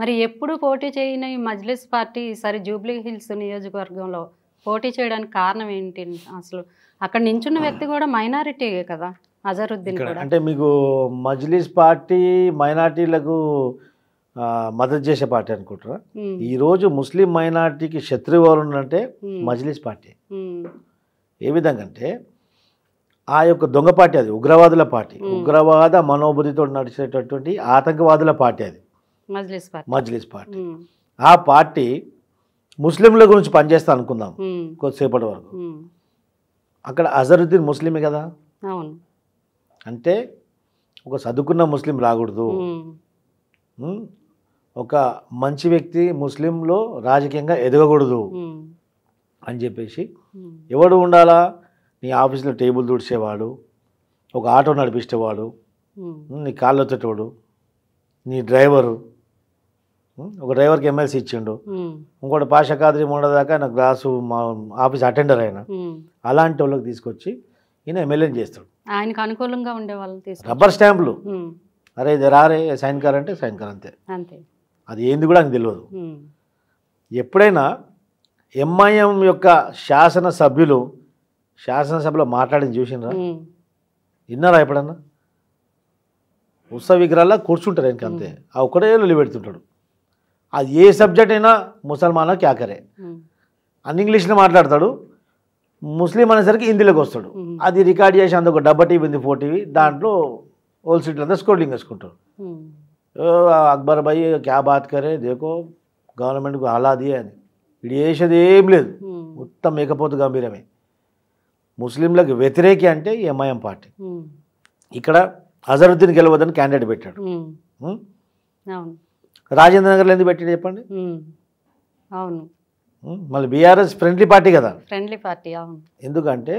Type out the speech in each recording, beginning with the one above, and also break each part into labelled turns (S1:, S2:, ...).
S1: మరి ఎప్పుడు పోటీ చేయని మజ్లిస్ పార్టీ ఈసారి జూబ్లీ హిల్స్ నియోజకవర్గంలో పోటీ చేయడానికి కారణం ఏంటి అసలు అక్కడ నించున్న వ్యక్తి కూడా మైనారిటీ కదా అజరుద్దీన్ అంటే
S2: మీకు మజ్లిస్ పార్టీ మైనార్టీలకు మద్దతు చేసే పార్టీ అనుకుంటారా ఈరోజు ముస్లిం మైనార్టీకి శత్రువు అంటే మజ్లిస్ పార్టీ ఏ విధంగా అంటే ఆ యొక్క దొంగ పార్టీ అది ఉగ్రవాదుల పార్టీ ఉగ్రవాద మనోబుద్ధితో నడిచేటటువంటి ఆతంకవాదుల పార్టీ అది
S1: మజ్లిస్ పార్టీ
S2: ఆ పార్టీ ముస్లింల గురించి పనిచేస్తా అనుకుందాం కొద్దిసేపటి వరకు అక్కడ అజరుద్దీన్ ముస్లిమే కదా అంటే ఒక చదువుకున్న ముస్లిం రాకూడదు ఒక మంచి వ్యక్తి ముస్లింలో రాజకీయంగా ఎదగకూడదు అని చెప్పేసి ఎవడు ఉండాలా నీ ఆఫీస్లో టేబుల్ తుడిచేవాడు ఒక ఆటో నడిపించేవాడు నీ కాళ్ళు వచ్చేటోడు నీ డ్రైవరు ఒక డ్రైవర్కి ఎమ్మెల్సీ ఇచ్చిండు ఇంకోటి పాషకాద్రి మూడదాకా నాకు గ్లాసు మా ఆఫీస్ అటెండర్ ఆయన అలాంటి వాళ్ళకి తీసుకొచ్చి ఈయన ఎమ్మెల్యేని చేస్తాడు
S1: ఆయనకు అనుకూలంగా ఉండే వాళ్ళు రబ్బర్ స్టాంపులు
S2: అరే ఇది రారే సైన్ కార్ అంటే సైన్ కార్ అంతే అది ఏంది కూడా నాకు తెలియదు ఎప్పుడైనా ఎంఐఎం యొక్క శాసనసభ్యులు శాసనసభలో మాట్లాడి చూసినరా విన్నారా ఎప్పుడన్నా ఉత్సవ విగ్రహాల్లో కూర్చుంటారు ఆయనకి అంతే ఆ ఒక్కడే నిలబెడుతుంటాడు అది ఏ సబ్జెక్ట్ అయినా ముసల్మాన్ క్యా కరే అన్ని ఇంగ్లీష్లో మాట్లాడతాడు ముస్లిం అనేసరికి హిందీలోకి వస్తాడు అది రికార్డ్ చేసి అందుకు డబ్బా టీవీ ఉంది ఫోర్ టీవీ దాంట్లో హోల్ సీట్లు అంతా స్క్రోలింగ్ వేసుకుంటారు అక్బర్ భాయ్ క్యా బాత్ కరే దేకో గవర్నమెంట్కు అలాది అని ఇది చేసేది ఏం లేదు మొత్తం మేకపోతు గంభీరమే ముస్లింలకు వ్యతిరేకి అంటే ఎంఐఎం పార్టీ ఇక్కడ అజరుద్దీన్ గెలవద్దని క్యాండిడేట్ పెట్టాడు రాజేంద్ర నగర్ ఎందుకు పెట్టి చెప్పండి అవును మళ్ళీ బీఆర్ఎస్ ఫ్రెండ్లీ పార్టీ కదా ఫ్రెండ్లీ పార్టీ ఎందుకంటే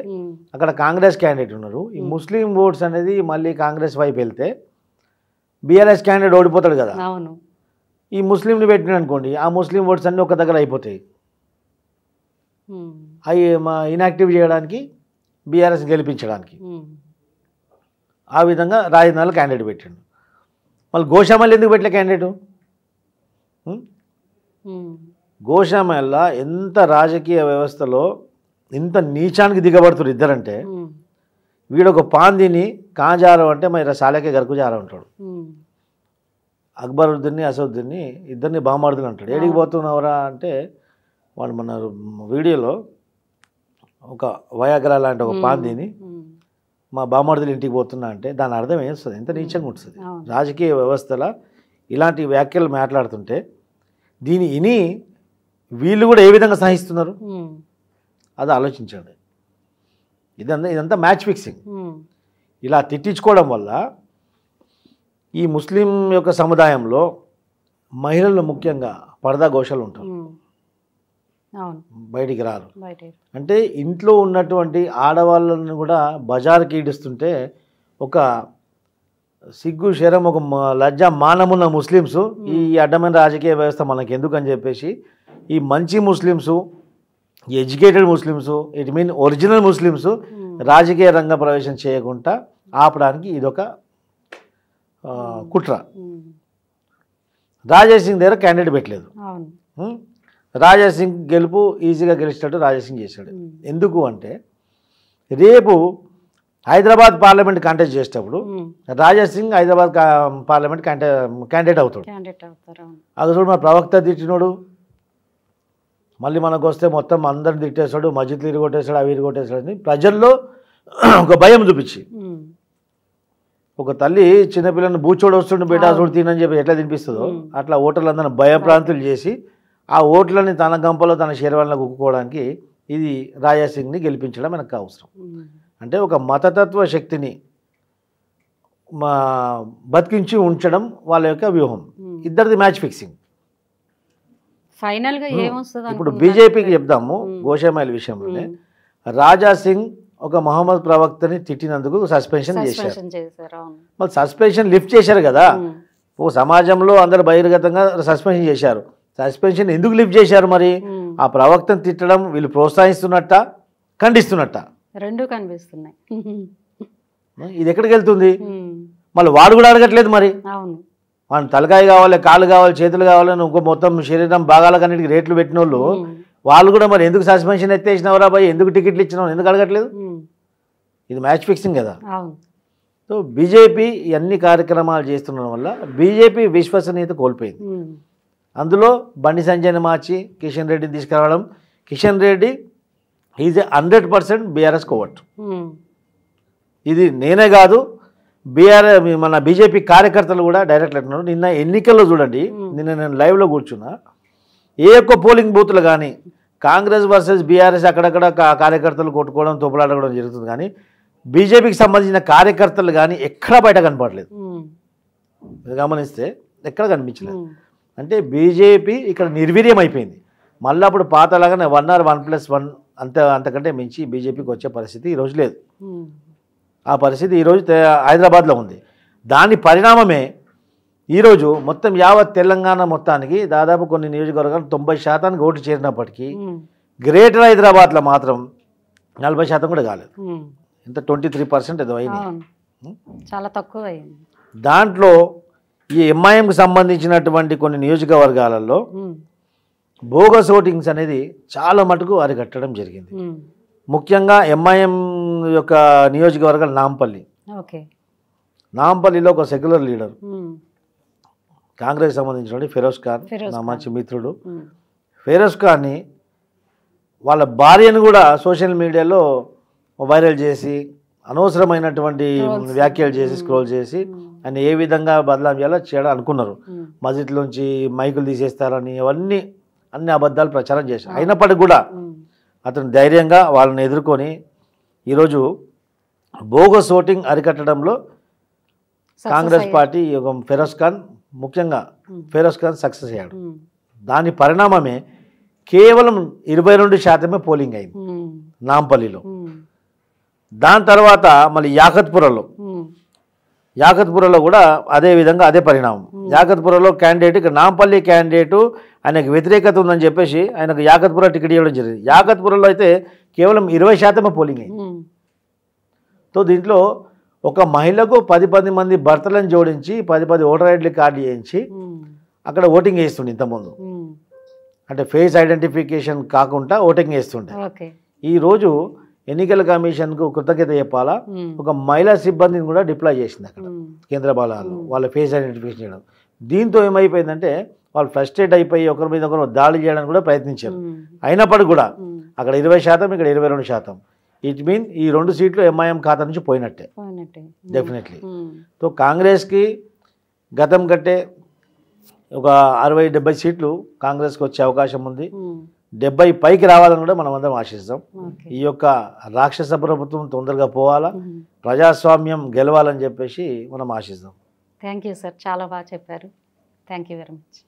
S2: అక్కడ కాంగ్రెస్ క్యాండిడేట్ ఉన్నారు ఈ ముస్లిం ఓట్స్ అనేది మళ్ళీ కాంగ్రెస్ వైపు వెళ్తే బీఆర్ఎస్ క్యాండిడేట్ ఓడిపోతాడు కదా అవును ఈ ముస్లింని పెట్టినాడు అనుకోండి ఆ ముస్లిం ఓట్స్ అన్నీ ఒక దగ్గర అయిపోతాయి అవి మా ఇనాక్టివ్ చేయడానికి బీఆర్ఎస్ గెలిపించడానికి ఆ విధంగా రాజధానిలో క్యాండిడేట్ పెట్టాడు మళ్ళీ గోషామల్లి ఎందుకు పెట్టలే క్యాండిడేటు గోశామల్ల ఎంత రాజకీయ వ్యవస్థలో ఇంత నీచానికి దిగబడుతున్నారు ఇద్దరంటే వీడు ఒక పాందిని కాజారం అంటే మరి సాలకే గరుకుజారం అంటాడు అక్బరుద్దీన్ని అసదుద్దీన్ని ఇద్దరిని బామార్దులు అంటాడు ఏడికి పోతున్నావురా అంటే వాళ్ళు మన వీడియోలో ఒక వయాగ్రా లాంటి ఒక పాందిని మా బామార్దులు ఇంటికి పోతున్నా అంటే దాని అర్థం ఏం ఎంత నీచంగా ఉంటుంది రాజకీయ వ్యవస్థల ఇలాంటి వ్యాఖ్యలు మాట్లాడుతుంటే దీని విని వీళ్ళు కూడా ఏ విధంగా సహిస్తున్నారు అది ఆలోచించండి ఇదంతా ఇదంతా మ్యాచ్ ఫిక్సింగ్ ఇలా తిట్టించుకోవడం వల్ల ఈ ముస్లిం యొక్క సముదాయంలో మహిళలు ముఖ్యంగా పరదా ఘోషాలు ఉంటారు బయటికి రారు అంటే ఇంట్లో ఉన్నటువంటి ఆడవాళ్ళని కూడా బజార్కి ఈడుస్తుంటే ఒక సిగ్గు శరం ఒక లజ్జ మానమున్న ముస్లిమ్స్ ఈ అడ్డమైన రాజకీయ వ్యవస్థ మనకి ఎందుకని చెప్పేసి ఈ మంచి Muslims educated Muslims it mean original Muslims రాజకీయ రంగ ప్రవేశం చేయకుండా ఆపడానికి ఇదొక కుట్ర రాజేష్ సింగ్ దగ్గర క్యాండిడేట్ పెట్టలేదు రాజేష్ సింగ్ గెలుపు ఈజీగా గెలిచినట్టు రాజేష్ సింగ్ చేశాడు ఎందుకు అంటే రేపు హైదరాబాద్ పార్లమెంట్ కంటెస్ట్ చేసేటప్పుడు రాజా సింగ్ హైదరాబాద్ పార్లమెంట్ క్యాండిడేట్ అవుతాడు అది చూడు మన ప్రవక్త తిట్టినోడు మళ్ళీ మనకు వస్తే మొత్తం అందరిని తిట్టేస్తాడు మస్జిద్లు ఇరుగొట్టేస్తాడు అవి ఇరుగొట్టేస్తాడు ప్రజల్లో ఒక భయం చూపించి ఒక తల్లి చిన్నపిల్లని బూచోడు వస్తుండే బిడ్డ చూడు తినని చెప్పి ఎట్లా తినిపిస్తుందో అట్లా ఓటర్లందరిని భయప్రాంతులు చేసి ఆ ఓట్లని తన గంపలో తన శరీరంలో కుక్కుకోవడానికి ఇది రాజాసింగ్ని గెలిపించడం మనకు అవసరం అంటే ఒక మతతత్వ శక్తిని మా బతికించి ఉంచడం వాళ్ళ యొక్క వ్యూహం ఇద్దరిది మ్యాచ్ ఫిక్సింగ్
S1: ఫైనల్గా ఏమొస్తుంది ఇప్పుడు
S2: బీజేపీకి చెప్దాము గోషామాయిల విషయంలోనే రాజా సింగ్ ఒక మహమ్మద్ ప్రవక్తని తిట్టినందుకు సస్పెన్షన్ చేశారు మళ్ళీ సస్పెన్షన్ లిఫ్ట్ చేశారు కదా ఓ సమాజంలో అందరు బహిర్గతంగా సస్పెన్షన్ చేశారు సస్పెన్షన్ ఎందుకు లిఫ్ట్ చేశారు మరి ఆ ప్రవక్తను తిట్టడం వీళ్ళు ప్రోత్సహిస్తున్నట్ట ఖండిస్తున్నట్ట
S1: రెండు కనిపిస్తున్నాయి
S2: ఇది ఎక్కడికి వెళ్తుంది మళ్ళీ వాడు కూడా అడగట్లేదు మరి అవును వాళ్ళు తలకాయ కావాలి కాళ్ళు కావాలి చేతులు కావాలని ఇంకో మొత్తం శరీరం భాగాలకన్నిటికి రేట్లు పెట్టిన వాళ్ళు వాళ్ళు కూడా మరి ఎందుకు సస్పెన్షన్ ఎత్తేసినవరా భయ్ ఎందుకు టికెట్లు ఇచ్చినావు ఎందుకు అడగట్లేదు ఇది మ్యాచ్ ఫిక్సింగ్ కదా సో బీజేపీ అన్ని కార్యక్రమాలు చేస్తుండడం వల్ల బీజేపీ విశ్వసనీయత కోల్పోయింది అందులో బండి సంజయ్ని మార్చి కిషన్ రెడ్డిని తీసుకురావడం Kishan Reddy is hundred percent BRS covert hmm. ఇది నేనే కాదు బీఆర్ మన బీజేపీ కార్యకర్తలు కూడా డైరెక్ట్ అంటున్నారు నిన్న ఎన్నికల్లో చూడండి hmm. నిన్న నేను లైవ్లో కూర్చున్నా ఏ ఒక్క పోలింగ్ బూత్లు కానీ కాంగ్రెస్ వర్సెస్ బీఆర్ఎస్ అక్కడక్కడ కార్యకర్తలు కొట్టుకోవడం తోపులాడడం జరుగుతుంది కానీ బీజేపీకి సంబంధించిన కార్యకర్తలు కానీ ఎక్కడా బయట కనపడలేదు hmm. గమనిస్తే ఎక్కడ కనిపించలేదు అంటే బీజేపీ ఇక్కడ నిర్వీర్యం అయిపోయింది మళ్ళీ అప్పుడు పాతలాగానే one or one plus one అంత అంతకంటే మించి బీజేపీకి వచ్చే పరిస్థితి ఈరోజు లేదు ఆ పరిస్థితి ఈరోజు హైదరాబాద్లో ఉంది దాని పరిణామమే ఈరోజు మొత్తం యావత్ తెలంగాణ మొత్తానికి దాదాపు కొన్ని నియోజకవర్గాలు తొంభై శాతానికి ఓటు చేరినప్పటికీ గ్రేటర్ హైదరాబాద్లో మాత్రం నలభై శాతం కూడా కాలేదు ఇంత ట్వంటీ త్రీ పర్సెంట్ ఏదో అయింది చాలా తక్కువ దాంట్లో ఈ ఎంఐఎంకి సంబంధించినటువంటి కొన్ని నియోజకవర్గాలలో బోగస్ ఓటింగ్స్ అనేది చాలా మటుకు అరికట్టడం జరిగింది ముఖ్యంగా ఎంఐఎం యొక్క నియోజకవర్గం నాంపల్లి నాంపల్లిలో ఒక సెక్యులర్ లీడర్ కాంగ్రెస్ సంబంధించిన ఫిరోజ్ ఖాన్ నా మంచి మిత్రుడు ఫిరోజ్ ఖాన్ని వాళ్ళ భార్యను కూడా సోషల్ మీడియాలో వైరల్ చేసి అనవసరమైనటువంటి వ్యాఖ్యలు చేసి స్క్రోల్ చేసి ఆయన ఏ విధంగా బదలాం చేయాలో చేయడం అనుకున్నారు మస్జిద్లోంచి మైకులు తీసేస్తారని అవన్నీ అన్ని అబద్ధాలు ప్రచారం చేశారు అయినప్పటికీ కూడా అతను ధైర్యంగా వాళ్ళని ఎదుర్కొని ఈరోజు బోగస్ ఓటింగ్ అరికట్టడంలో
S1: కాంగ్రెస్ పార్టీ
S2: ఫెరోజ్ ఖాన్ ముఖ్యంగా ఫెరోజ్ ఖాన్ సక్సెస్ అయ్యాడు దాని పరిణామమే కేవలం ఇరవై రెండు శాతమే పోలింగ్ అయింది నాంపల్లిలో దాని తర్వాత మళ్ళీ యాకత్పురలో యాకత్పురలో కూడా అదే విధంగా అదే పరిణామం యాకత్పురలో క్యాండిడేట్ ఇక్కడ నాంపల్లి క్యాండిడేటు ఆయనకు వ్యతిరేకత ఉందని చెప్పేసి ఆయనకు యాకత్పుర టికెట్ ఇవ్వడం జరిగింది యాకత్పురలో అయితే కేవలం ఇరవై శాతమే పోలింగ్ అయింది సో దీంట్లో ఒక మహిళకు పది పది మంది భర్తలను జోడించి పది పది ఓటర్ ఐడీలు కార్డు చేయించి అక్కడ ఓటింగ్ వేస్తుండే ఇంతకుముందు అంటే ఫేస్ ఐడెంటిఫికేషన్ కాకుండా ఓటింగ్ వేస్తుండే ఈరోజు ఎన్నికల కమిషన్కు కృతజ్ఞత చెప్పాలా ఒక మహిళా సిబ్బందిని కూడా డిప్లాయ్ చేసింది అక్కడ కేంద్ర బలాలు వాళ్ళ ఫేస్ ఐడెంటిఫికేషన్ చేయడం దీంతో ఏమైపోయిందంటే వాళ్ళు ఫ్రస్ట్రేట్ అయిపోయి ఒకరి మీద ఒకరు దాడి చేయడానికి కూడా ప్రయత్నించారు అయినప్పటికీ కూడా అక్కడ ఇరవై శాతం ఇక్కడ ఇరవై రెండు శాతం ఇట్ మీన్ ఈ రెండు సీట్లు ఎంఐఎం ఖాతా నుంచి పోయినట్టే డెఫినెట్లీ సో కాంగ్రెస్కి గతం కట్టే ఒక అరవై డెబ్బై సీట్లు కాంగ్రెస్కి వచ్చే అవకాశం ఉంది డెబ్బై పైకి రావాలని కూడా మనం అందరం ఆశిస్తాం ఈ యొక్క రాక్షస ప్రభుత్వం తొందరగా పోవాలా ప్రజాస్వామ్యం గెలవాలని చెప్పేసి మనం ఆశిస్తాం
S1: థ్యాంక్ యూ సార్ చాలా బాగా చెప్పారు థ్యాంక్ వెరీ మచ్